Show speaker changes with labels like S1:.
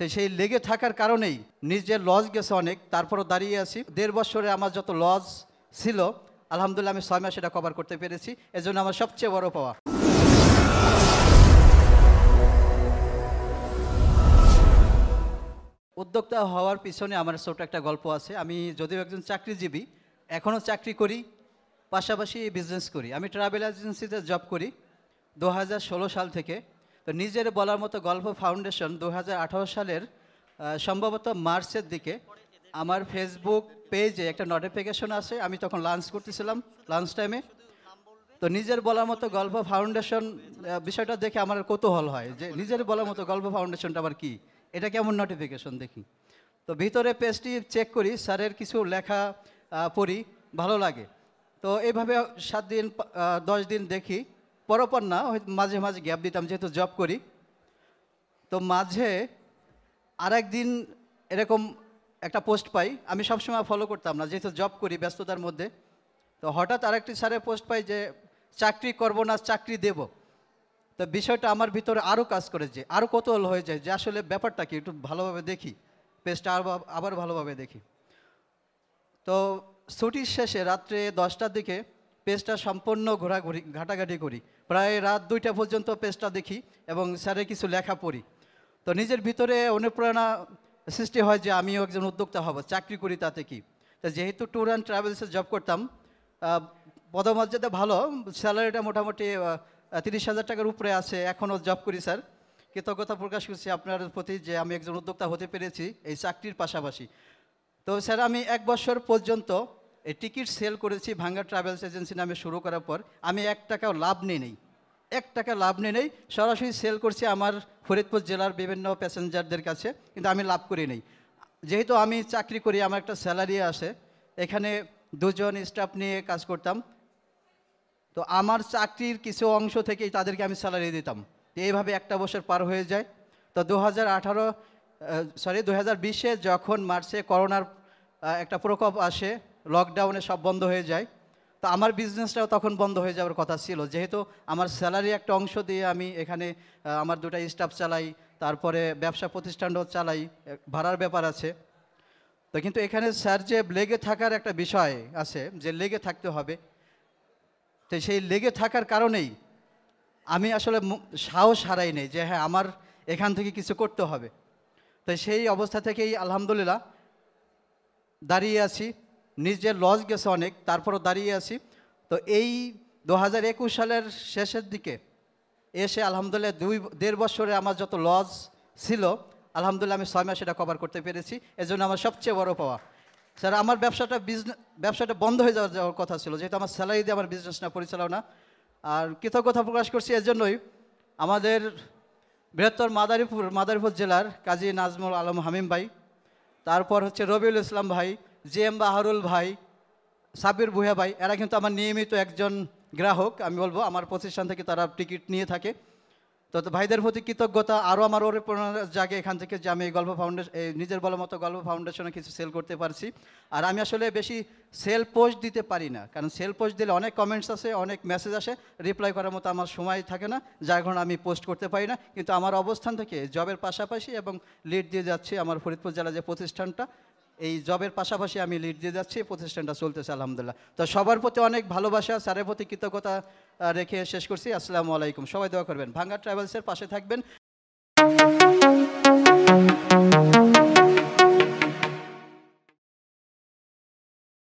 S1: তো সেই লেগে থাকার কারণেই নিজের লজ গেছে অনেক তারপরও দাঁড়িয়ে আছি দেড় বছরে আমার যত লজ ছিল আলহামদুলিল্লাহ আমি ছয় মাস এটা কভার করতে পেরেছি এজন্য আমার সবচেয়ে বড় পাওয়া উদ্যোক্তা হওয়ার পিছনে আমার ছোট একটা গল্প আছে আমি যদিও একজন চাকরিজীবী এখনও চাকরি করি পাশাপাশি বিজনেস করি আমি ট্রাভেল এজেন্সিতে জব করি দু সাল থেকে তো নিজের বলার মতো গল্প ফাউন্ডেশন দু সালের সম্ভবত মার্চের দিকে আমার ফেসবুক পেজে একটা নোটিফিকেশন আসে আমি তখন লাঞ্চ করতেছিলাম লাঞ্চ টাইমে তো নিজের বলার মতো গল্প ফাউন্ডেশন বিষয়টা দেখে আমার কৌতূহল হয় যে নিজের বলার মতো গল্প ফাউন্ডেশনটা আবার কি এটা কেমন নোটিফিকেশন দেখি তো ভিতরে পেজটি চেক করি স্যারের কিছু লেখা পড়ি ভালো লাগে তো এইভাবে সাত দিন দশ দিন দেখি পরপর না মাঝে মাঝে গ্যাপ দিতাম যেহেতু জব করি তো মাঝে আর একদিন এরকম একটা পোস্ট পাই আমি সবসময় ফলো করতাম না যেহেতু জব করি ব্যস্ততার মধ্যে তো হঠাৎ আরেকটি স্যারের পোস্ট পাই যে চাকরি করব না চাকরি দেব তো বিষয়টা আমার ভিতরে আরও কাজ করে যে আরও কৌতূহল হয়ে যায় যে আসলে ব্যাপারটা কি একটু ভালোভাবে দেখি পেজটা আর আবার ভালোভাবে দেখি তো ছুটির শেষে রাত্রে দশটার দিকে পেজটা সম্পূর্ণ ঘোরাঘুরি ঘাটাঘাটি করি প্রায় রাত দুইটা পর্যন্ত পেজটা দেখি এবং স্যারের কিছু লেখা পড়ি তো নিজের ভিতরে অনুপ্রেরণা সৃষ্টি হয় যে আমিও একজন উদ্যোক্তা হব চাকরি করি তাতে কি তো যেহেতু ট্যুর অ্যান্ড ট্রাভেলসে জব করতাম পদমর্যাদা ভালো স্যালারিটা মোটামুটি তিরিশ হাজার টাকার উপরে আছে এখনও জব করি স্যার কৃতজ্ঞতা প্রকাশ করছি আপনার প্রতি যে আমি একজন উদ্যোক্তা হতে পেরেছি এই চাকরির পাশাপাশি তো স্যার আমি এক বছর পর্যন্ত এই টিকিট সেল করেছি ভাঙ্গা ট্রাভেলস এজেন্সি নামে শুরু করার পর আমি এক টাকাও লাভ নিয়ে নেই এক টাকা লাভ নিয়ে নেই সরাসরি সেল করছি আমার ফরিদপুর জেলার বিভিন্ন প্যাসেঞ্জারদের কাছে কিন্তু আমি লাভ করি নেই যেহেতু আমি চাকরি করি আমার একটা স্যালারি আসে এখানে দুজন স্টাফ নিয়ে কাজ করতাম তো আমার চাকরির কিছু অংশ থেকেই তাদেরকে আমি স্যালারি দিতাম এইভাবে একটা বছর পার হয়ে যায় তো দু হাজার সরি দু হাজার যখন মার্চে করোনার একটা প্রকোপ আসে লকডাউনে সব বন্ধ হয়ে যায় তো আমার বিজনেসটাও তখন বন্ধ হয়ে যাওয়ার কথা ছিল যেহেতু আমার স্যালারি একটা অংশ দিয়ে আমি এখানে আমার দুটা স্টাফ চালাই তারপরে ব্যবসা প্রতিষ্ঠানও চালাই ভাড়ার ব্যাপার আছে তো কিন্তু এখানে স্যার যে লেগে থাকার একটা বিষয় আছে যে লেগে থাকতে হবে তো সেই লেগে থাকার কারণেই আমি আসলে সাহস হারাই নেই যে হ্যাঁ আমার এখান থেকে কিছু করতে হবে তো সেই অবস্থা থেকেই আলহামদুলিল্লাহ দাঁড়িয়ে আছি নিজের লস গেছে অনেক তারপরও দাঁড়িয়ে আছি তো এই দু সালের শেষের দিকে এসে আলহামদুলিল্লাহ দুই দেড় বছরে আমার যত লস ছিল আলহামদুলিল্লাহ আমি ছয় মাস এটা কভার করতে পেরেছি এজন্য আমার সবচেয়ে বড় পাওয়া স্যার আমার ব্যবসাটা বিজনেস ব্যবসাটা বন্ধ হয়ে যাওয়ার যাওয়ার কথা ছিল যেহেতু আমার স্যালারি দিয়ে আমার বিজনেস না পরিচালনা আর কৃতজ্ঞতা প্রকাশ করছি এর জন্যই আমাদের বৃহত্তর মাদারীপুর মাদারীপুর জেলার কাজী নাজমুল আলম হামিম ভাই তারপর হচ্ছে রবিউল ইসলাম ভাই জে এম বাহারুল ভাই সাবির ভুয়া ভাই এরা কিন্তু আমার নিয়মিত একজন গ্রাহক আমি বলবো আমার প্রতিষ্ঠান থেকে তারা টিকিট নিয়ে থাকে তো ভাইদের প্রতি কৃতজ্ঞতা আরও আমার অনুপ্রেরণা জাগে এখান থেকে যে আমি এই গল্প ফাউন্ডেশন এই নিজের বলার মতো গল্প ফাউন্ডেশনে কিছু সেল করতে পারছি আর আমি আসলে বেশি সেল পোস্ট দিতে পারি না কারণ সেল পোস্ট দিলে অনেক কমেন্টস আসে অনেক মেসেজ আসে রিপ্লাই করার মতো আমার সময় থাকে না যার কারণে আমি পোস্ট করতে পারি না কিন্তু আমার অবস্থান থেকে জবের পাশাপাশি এবং লিড দিয়ে যাচ্ছে আমার ফরিদপুর জেলা যে প্রতিষ্ঠানটা এই জবের পাশাপাশি আমি লিড দিয়ে যাচ্ছি প্রতিষ্ঠানটা চলতেছে আলহামদুলিল্লাহ তো সবার প্রতি অনেক ভালোবাসা স্যারের প্রতি কৃতজ্ঞতা রেখে শেষ করছি আসসালামু আলাইকুম সবাই দোয়া করবেন ভাঙ্গা ট্রাভেলসের পাশে থাকবেন